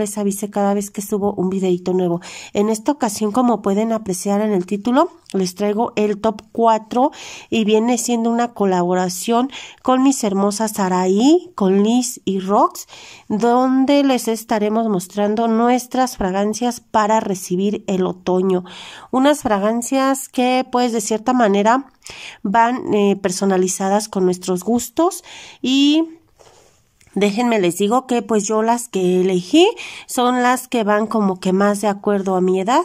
les avise cada vez que subo un videito nuevo. En esta ocasión, como pueden apreciar en el título, les traigo el top 4 y viene siendo una colaboración con mis hermosas Araí, con Liz y Rox, donde les estaremos mostrando nuestras fragancias para recibir el otoño. Unas fragancias que pues de cierta manera van eh, personalizadas con nuestros gustos y Déjenme les digo que pues yo las que elegí son las que van como que más de acuerdo a mi edad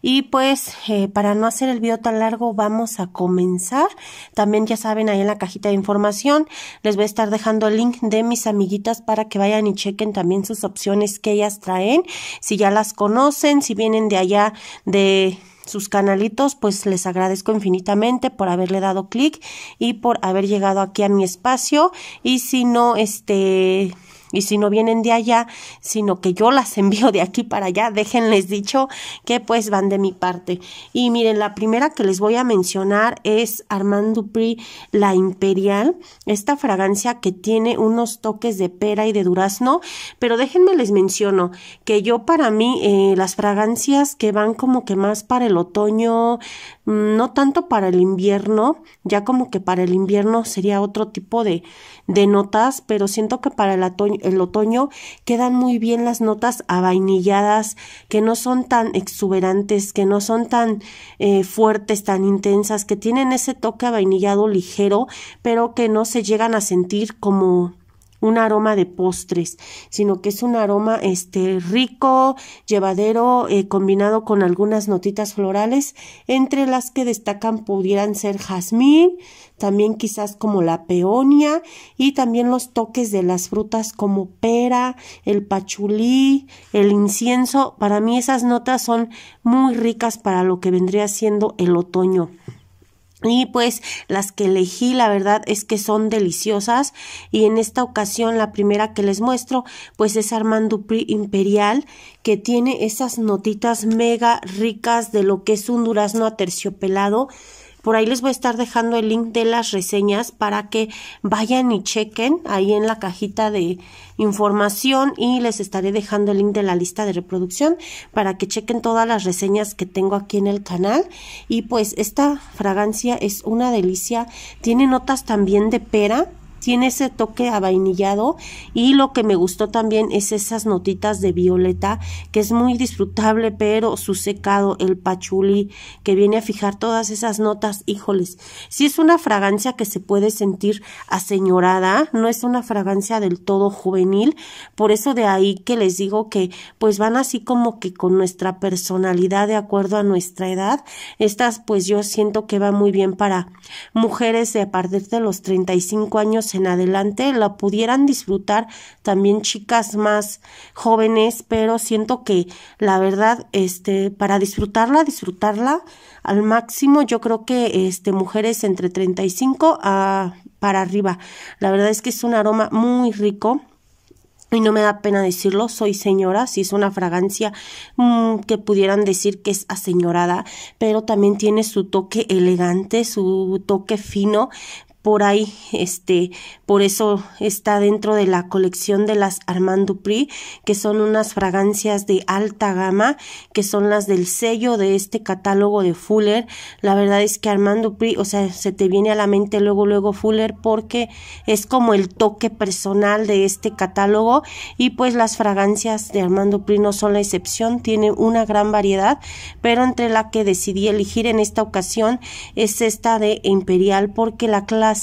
y pues eh, para no hacer el video tan largo vamos a comenzar. También ya saben ahí en la cajita de información les voy a estar dejando el link de mis amiguitas para que vayan y chequen también sus opciones que ellas traen, si ya las conocen, si vienen de allá de sus canalitos, pues les agradezco infinitamente por haberle dado clic y por haber llegado aquí a mi espacio. Y si no, este y si no vienen de allá, sino que yo las envío de aquí para allá, déjenles dicho que pues van de mi parte. Y miren, la primera que les voy a mencionar es Armand Dupri La Imperial, esta fragancia que tiene unos toques de pera y de durazno, pero déjenme les menciono que yo para mí eh, las fragancias que van como que más para el otoño, mm, no tanto para el invierno, ya como que para el invierno sería otro tipo de, de notas, pero siento que para el otoño, quedan muy bien las notas avainilladas, que no son tan exuberantes, que no son tan eh, fuertes, tan intensas, que tienen ese toque avainillado ligero, pero que no se llegan a sentir como un aroma de postres, sino que es un aroma este rico, llevadero, eh, combinado con algunas notitas florales, entre las que destacan pudieran ser jazmín, también quizás como la peonia y también los toques de las frutas como pera, el pachulí, el incienso. Para mí esas notas son muy ricas para lo que vendría siendo el otoño. Y pues las que elegí, la verdad es que son deliciosas. Y en esta ocasión, la primera que les muestro, pues es Armand Dupri Imperial, que tiene esas notitas mega ricas de lo que es un durazno aterciopelado. Por ahí les voy a estar dejando el link de las reseñas para que vayan y chequen ahí en la cajita de información y les estaré dejando el link de la lista de reproducción para que chequen todas las reseñas que tengo aquí en el canal. Y pues esta fragancia es una delicia. Tiene notas también de pera tiene ese toque avainillado y lo que me gustó también es esas notitas de violeta que es muy disfrutable pero su secado el pachuli que viene a fijar todas esas notas híjoles si sí es una fragancia que se puede sentir aseñorada no es una fragancia del todo juvenil por eso de ahí que les digo que pues van así como que con nuestra personalidad de acuerdo a nuestra edad estas pues yo siento que va muy bien para mujeres de a partir de los 35 años en adelante la pudieran disfrutar también chicas más jóvenes, pero siento que la verdad, este, para disfrutarla, disfrutarla al máximo, yo creo que este, mujeres entre 35 a para arriba. La verdad es que es un aroma muy rico. Y no me da pena decirlo, soy señora, si es una fragancia mm, que pudieran decir que es aseñorada, pero también tiene su toque elegante, su toque fino, por ahí, este, por eso está dentro de la colección de las Armand Dupri, que son unas fragancias de alta gama, que son las del sello de este catálogo de Fuller. La verdad es que Armand Dupri, o sea, se te viene a la mente luego, luego Fuller, porque es como el toque personal de este catálogo y pues las fragancias de Armand Dupri no son la excepción, tiene una gran variedad, pero entre la que decidí elegir en esta ocasión es esta de Imperial, porque la clase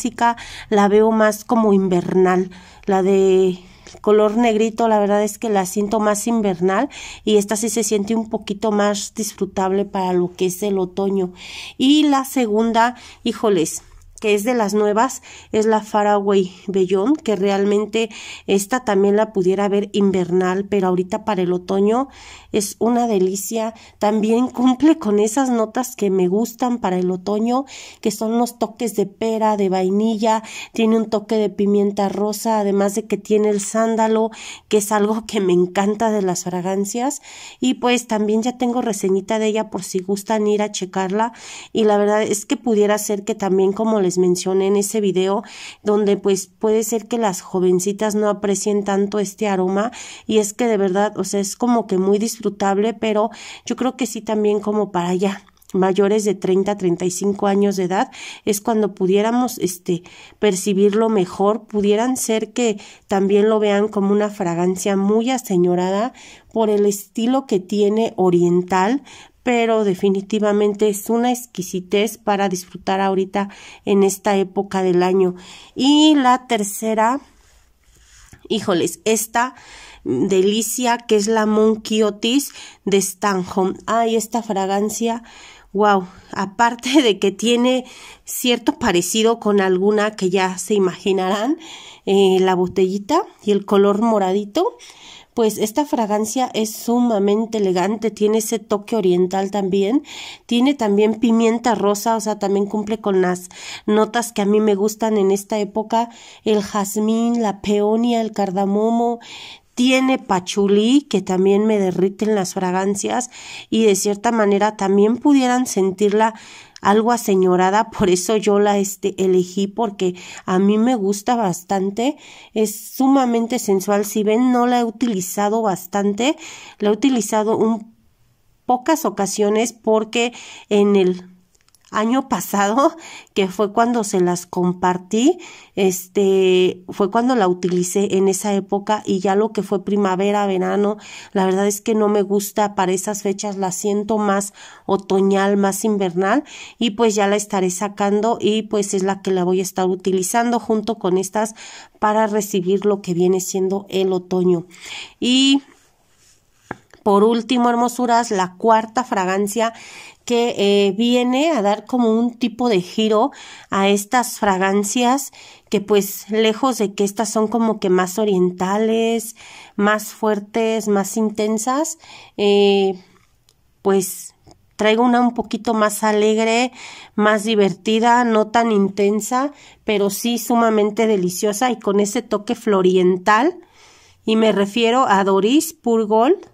la veo más como invernal, la de color negrito la verdad es que la siento más invernal y esta sí se siente un poquito más disfrutable para lo que es el otoño y la segunda híjoles que es de las nuevas, es la Faraway Bellón, que realmente esta también la pudiera ver invernal, pero ahorita para el otoño es una delicia. También cumple con esas notas que me gustan para el otoño, que son los toques de pera, de vainilla, tiene un toque de pimienta rosa, además de que tiene el sándalo, que es algo que me encanta de las fragancias. Y pues también ya tengo reseñita de ella por si gustan ir a checarla. Y la verdad es que pudiera ser que también, como les mencioné en ese video, donde pues puede ser que las jovencitas no aprecien tanto este aroma y es que de verdad, o sea, es como que muy disfrutable, pero yo creo que sí también como para ya mayores de 30 a 35 años de edad es cuando pudiéramos este percibirlo mejor, pudieran ser que también lo vean como una fragancia muy aseñorada por el estilo que tiene oriental, pero definitivamente es una exquisitez para disfrutar ahorita en esta época del año. Y la tercera, híjoles, esta delicia que es la Monkey Otis de Stanhome. Ay, esta fragancia, wow, aparte de que tiene cierto parecido con alguna que ya se imaginarán, eh, la botellita y el color moradito pues esta fragancia es sumamente elegante, tiene ese toque oriental también, tiene también pimienta rosa, o sea, también cumple con las notas que a mí me gustan en esta época, el jazmín, la peonia, el cardamomo, tiene pachulí que también me derriten las fragancias y de cierta manera también pudieran sentirla algo aseñorada, por eso yo la este, elegí porque a mí me gusta bastante, es sumamente sensual, si ven no la he utilizado bastante, la he utilizado un pocas ocasiones porque en el año pasado, que fue cuando se las compartí, este, fue cuando la utilicé en esa época y ya lo que fue primavera, verano, la verdad es que no me gusta para esas fechas, la siento más otoñal, más invernal y pues ya la estaré sacando y pues es la que la voy a estar utilizando junto con estas para recibir lo que viene siendo el otoño. Y por último, hermosuras, la cuarta fragancia que eh, viene a dar como un tipo de giro a estas fragancias que pues lejos de que estas son como que más orientales, más fuertes, más intensas, eh, pues traigo una un poquito más alegre, más divertida, no tan intensa, pero sí sumamente deliciosa y con ese toque floriental. Y me refiero a Doris Purgold,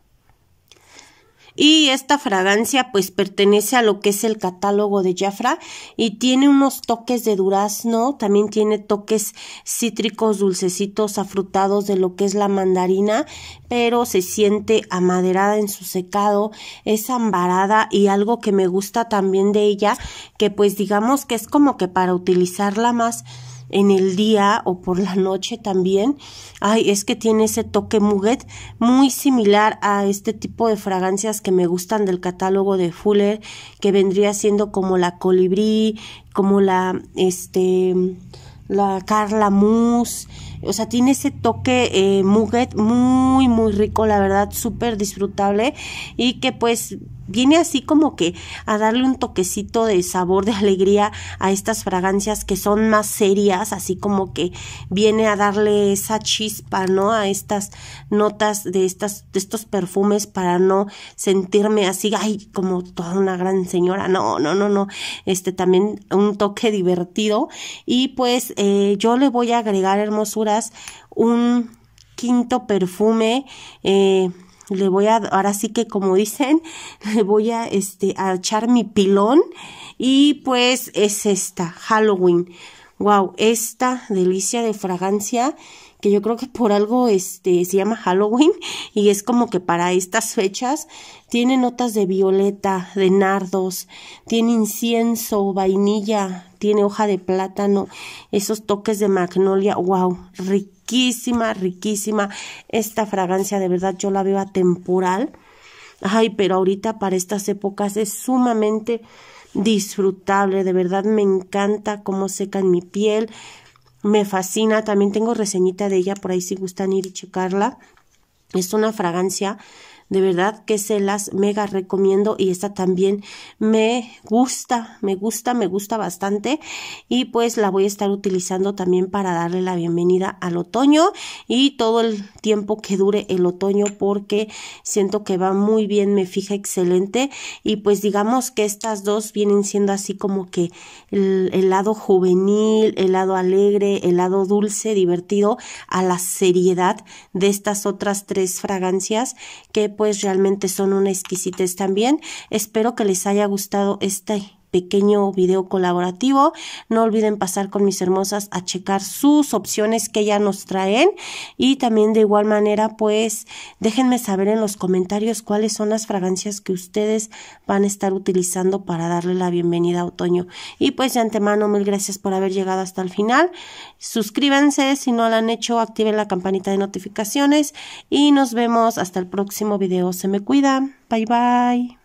y esta fragancia pues pertenece a lo que es el catálogo de Jafra y tiene unos toques de durazno, también tiene toques cítricos, dulcecitos, afrutados de lo que es la mandarina, pero se siente amaderada en su secado, es ambarada y algo que me gusta también de ella, que pues digamos que es como que para utilizarla más en el día o por la noche también. Ay, es que tiene ese toque muguet muy similar a este tipo de fragancias que me gustan del catálogo de Fuller, que vendría siendo como la colibrí, como la este la Carla Mousse, o sea, tiene ese toque eh, muguet muy, muy rico, la verdad, súper disfrutable y que pues viene así como que a darle un toquecito de sabor, de alegría a estas fragancias que son más serias, así como que viene a darle esa chispa, ¿no? A estas notas de, estas, de estos perfumes para no sentirme así, ay, como toda una gran señora, no, no, no, no, este también un toque divertido y pues eh, yo le voy a agregar hermosuras un quinto perfume, eh, le voy a, ahora sí que como dicen, le voy a, este, a echar mi pilón y pues es esta, Halloween. Wow, esta delicia de fragancia que yo creo que por algo este se llama Halloween y es como que para estas fechas tiene notas de violeta, de nardos, tiene incienso, vainilla, tiene hoja de plátano, esos toques de magnolia, wow, riquísima, riquísima esta fragancia, de verdad yo la veo atemporal. Ay, pero ahorita para estas épocas es sumamente disfrutable, de verdad me encanta cómo seca en mi piel, me fascina, también tengo reseñita de ella por ahí si gustan ir y checarla. Es una fragancia de verdad que se las mega recomiendo y esta también me gusta, me gusta, me gusta bastante y pues la voy a estar utilizando también para darle la bienvenida al otoño y todo el tiempo que dure el otoño porque siento que va muy bien, me fija excelente y pues digamos que estas dos vienen siendo así como que el, lado juvenil, el lado alegre, el lado dulce, divertido a la seriedad de estas otras tres fragancias que pues realmente son una exquisitez también. Espero que les haya gustado este pequeño video colaborativo. No olviden pasar con mis hermosas a checar sus opciones que ya nos traen y también de igual manera pues déjenme saber en los comentarios cuáles son las fragancias que ustedes van a estar utilizando para darle la bienvenida a otoño. Y pues de antemano mil gracias por haber llegado hasta el final. Suscríbanse si no lo han hecho, activen la campanita de notificaciones y nos vemos hasta el próximo video. Se me cuida. Bye bye.